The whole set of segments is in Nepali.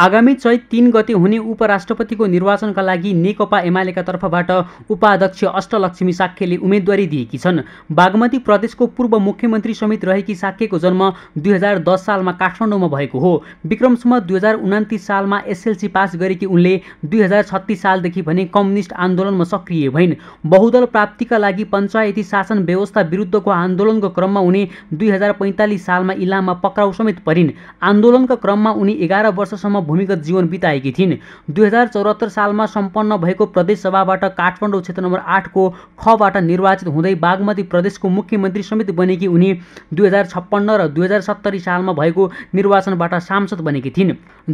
आगामी चैत तिन गते हुने उपराष्ट्रपतिको निर्वाचनका लागि नेकपा एमालेका तर्फबाट उपाध्यक्ष अष्टलक्ष्मी साक्यले उम्मेद्वारी दिएकी छन् बागमती प्रदेशको पूर्व मुख्यमन्त्री समेत रहेकी साक्यको जन्म दुई हजार दस सालमा काठमाडौँमा भएको हो विक्रमसम्म दुई हजार उनातिस सालमा एसएलसी पास गरेकी उनले दुई हजार छत्तिस सालदेखि भने कम्युनिस्ट आन्दोलनमा सक्रिय भइन् बहुदल प्राप्तिका लागि पञ्चायती शासन व्यवस्था विरुद्धको आन्दोलनको क्रममा उनी दुई हजार पैँतालिस सालमा इलाममा पक्राउ समेत परिन् आन्दोलनका क्रममा उनी एघार वर्षसम्म भूमिगत जीवन बिताएकी थिइन् दुई हजार चौहत्तर सालमा सम्पन्न भएको प्रदेशसभाबाट काठमाडौँ क्षेत्र नम्बर आठको खबाट निर्वाचित हुँदै बागमती प्रदेशको मुख्यमन्त्री समेत बनेकी उनी दुई हजार छप्पन्न र दुई हजार सत्तरी सालमा भएको निर्वाचनबाट सांसद बनेकी थिइन्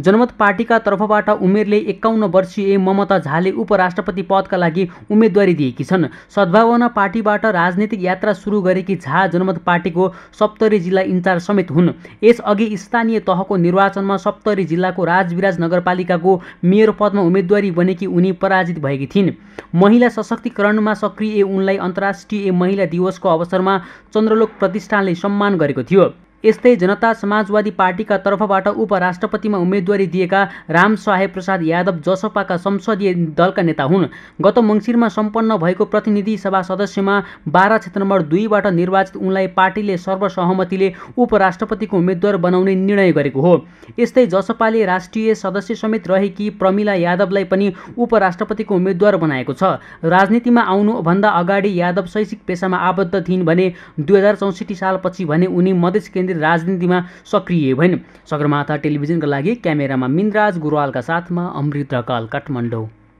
जनमत पार्टीका तर्फबाट उमेरले एकाउन्न वर्षीय ममता झाले उपराष्ट्रपति पदका लागि उम्मेदवारी दिएकी छन् सद्भावना पार्टीबाट राजनीतिक यात्रा सुरु गरेकी झा जनमत पार्टीको सप्तरी जिल्ला इन्चार्ज समेत हुन् यसअघि स्थानीय तहको निर्वाचनमा सप्तरी जिल्लाको राज राजविराज नगरपालिकाको मेयर पदमा उम्मेदवारी बनेकी उनी पराजित भएकी थिइन् महिला सशक्तिकरणमा सक्रिय उनलाई अन्तर्राष्ट्रिय महिला दिवसको अवसरमा चन्द्रलोक प्रतिष्ठानले सम्मान गरेको थियो यस्तै जनता समाजवादी पार्टीका तर्फबाट उपराष्ट्रपतिमा उम्मेदवारी दिएका राम सहाय प्रसाद यादव जसपाका संसदीय दलका नेता हुन् गत मङ्सिरमा सम्पन्न भएको प्रतिनिधि सभा सदस्यमा बाह्र क्षेत्र नम्बर दुईबाट निर्वाचित उनलाई पार्टीले सर्वसहमतिले उपराष्ट्रपतिको उम्मेद्वार बनाउने निर्णय गरेको हो यस्तै जसपाले राष्ट्रिय सदस्य समेत रहेकी प्रमिला यादवलाई पनि उपराष्ट्रपतिको उम्मेद्वार बनाएको छ राजनीतिमा आउनुभन्दा अगाडि यादव शैक्षिक पेसामा आबद्ध थिइन् भने दुई हजार चौसठी सालपछि भने उनी मधेस केन्द्र राजनीतिमा सक्रिय भइन् सगरमाथा टेलिभिजनका लागि क्यामेरामा मिनराज गुरुवालका साथमा अमृत ढकाल काठमाडौँ